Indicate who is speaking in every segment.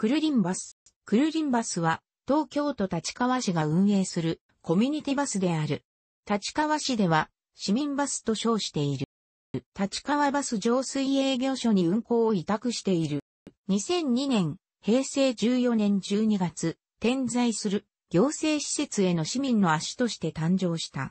Speaker 1: クルリンバス。クルリンバスは、東京都立川市が運営するコミュニティバスである。立川市では、市民バスと称している。立川バス浄水営業所に運行を委託している。2002年、平成14年12月、点在する行政施設への市民の足として誕生した。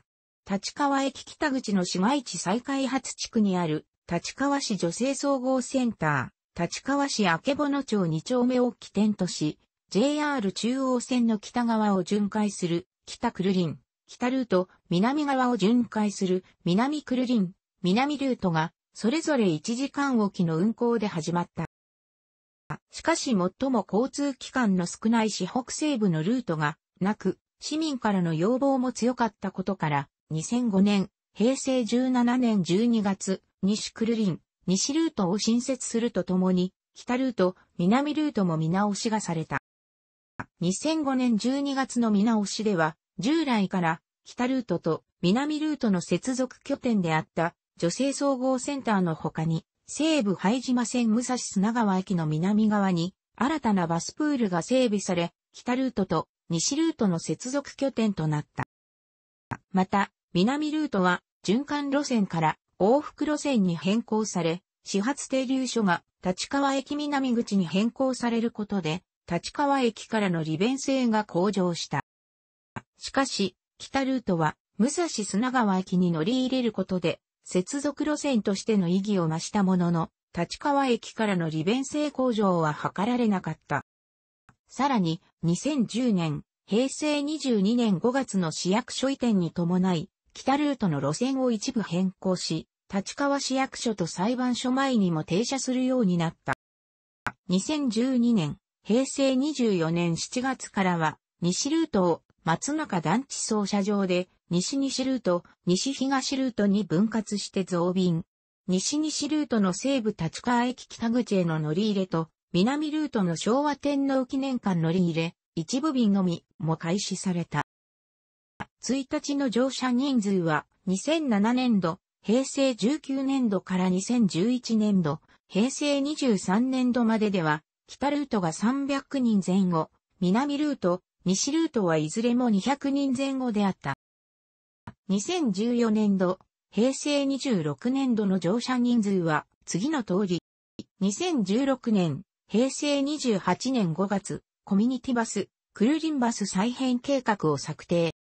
Speaker 1: 立川駅北口の市街地再開発地区にある立川市女性総合センター。立川市曙町2丁目を起点とし、JR 中央線の北側を巡回する北ルリン、北ルート、南側を巡回する南ルリン、南ルートが、それぞれ1時間おきの運行で始まった。しかし最も交通機関の少ない市北西部のルートがなく、市民からの要望も強かったことから、2005年、平成17年12月、西ルリン、西ルートを新設するとともに、北ルート、南ルートも見直しがされた。2005年12月の見直しでは、従来から北ルートと南ルートの接続拠点であった女性総合センターの他に、西部拝島線武蔵砂川駅の南側に、新たなバスプールが整備され、北ルートと西ルートの接続拠点となった。また、南ルートは循環路線から往復路線に変更され、始発停留所が立川駅南口に変更されることで、立川駅からの利便性が向上した。しかし、北ルートは、武蔵砂川駅に乗り入れることで、接続路線としての意義を増したものの、立川駅からの利便性向上は図られなかった。さらに、2010年、平成22年5月の市役所移転に伴い、北ルートの路線を一部変更し、立川市役所と裁判所前にも停車するようになった。2012年、平成24年7月からは、西ルートを松中団地操車場で、西西ルート、西東ルートに分割して増便。西西ルートの西部立川駅北口への乗り入れと、南ルートの昭和天皇記念館乗り入れ、一部便のみも開始された。1日の乗車人数は2007年度、平成19年度から2011年度、平成23年度まででは、北ルートが300人前後、南ルート、西ルートはいずれも200人前後であった。2014年度、平成26年度の乗車人数は次の通り。2016年、平成28年5月、コミュニティバス、クルリンバス再編計画を策定。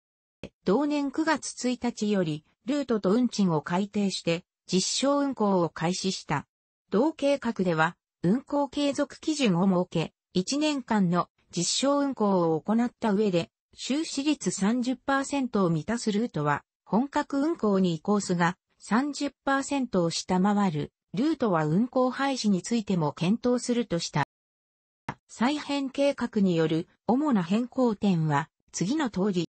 Speaker 1: 同年9月1日より、ルートと運賃を改定して、実証運行を開始した。同計画では、運行継続基準を設け、1年間の実証運行を行った上で、収支率30%を満たすルートは、本格運行に移行すが、30%を下回る、ルートは運行廃止についても検討するとした。再編計画による主な変更点は、次の通り、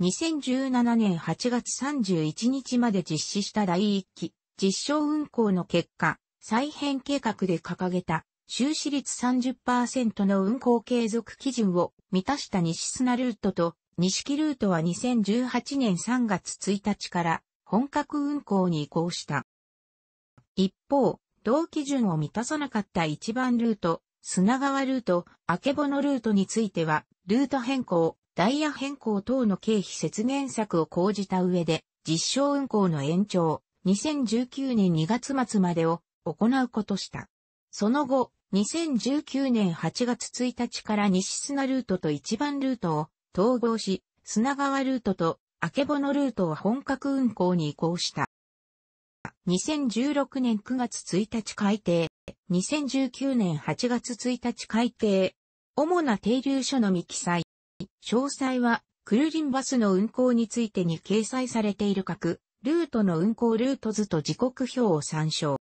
Speaker 1: 2017年8月31日まで実施した第1期実証運行の結果、再編計画で掲げた収支率30%の運行継続基準を満たした西砂ルートと西木ルートは2018年3月1日から本格運行に移行した。一方、同基準を満たさなかった一番ルート、砂川ルート、あけぼのルートについては、ルート変更、ダイヤ変更等の経費節減策を講じた上で、実証運行の延長、2019年2月末までを行うことした。その後、2019年8月1日から西砂ルートと一番ルートを統合し、砂川ルートとあけぼのルートを本格運行に移行した。2016年9月1日改定、2019年8月1日改定、主な停留所のみ記載。詳細は、クルリンバスの運行についてに掲載されている各、ルートの運行ルート図と時刻表を参照。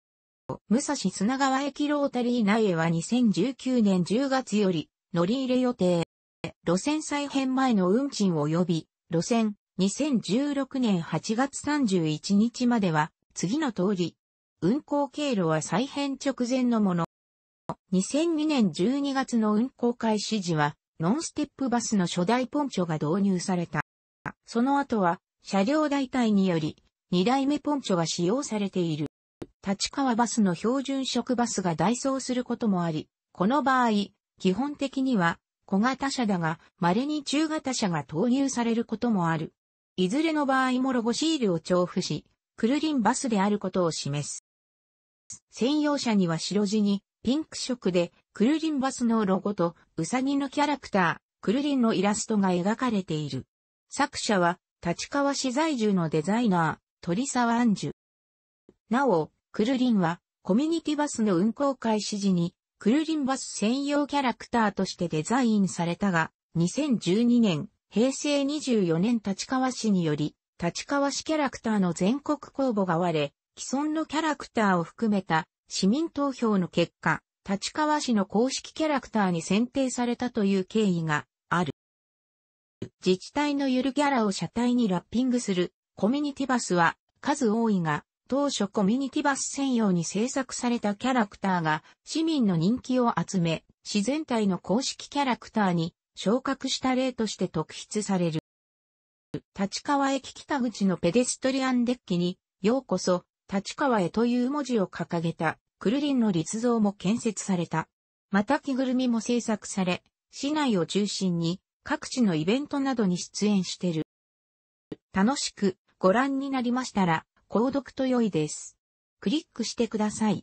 Speaker 1: 武蔵砂川駅ロータリー内へは2019年10月より乗り入れ予定。路線再編前の運賃及び路線2016年8月31日までは次の通り。運行経路は再編直前のもの。2002年12月の運行開始時はノンステップバスの初代ポンチョが導入された。その後は、車両代替により、2代目ポンチョが使用されている。立川バスの標準色バスが代走することもあり、この場合、基本的には小型車だが、稀に中型車が投入されることもある。いずれの場合もロゴシールを調布し、クルリンバスであることを示す。専用車には白地にピンク色でクルリンバスのロゴとウサギのキャラクター、クルリンのイラストが描かれている。作者は、立川市在住のデザイナー、鳥沢安樹。なお、クルリンは、コミュニティバスの運行開始時に、クルリンバス専用キャラクターとしてデザインされたが、2012年、平成24年立川市により、立川市キャラクターの全国公募が割れ、既存のキャラクターを含めた市民投票の結果、立川市の公式キャラクターに選定されたという経緯がある。自治体のゆるキャラを車体にラッピングするコミュニティバスは数多いが、当初コミュニティバス専用に制作されたキャラクターが市民の人気を集め、自然体の公式キャラクターに昇格した例として特筆される。立川駅北口のペデストリアンデッキに、ようこそ、立川へという文字を掲げたクルリンの立像も建設された。また着ぐるみも制作され、市内を中心に各地のイベントなどに出演してる。楽しくご覧になりましたら、購読と良いです。クリックしてください。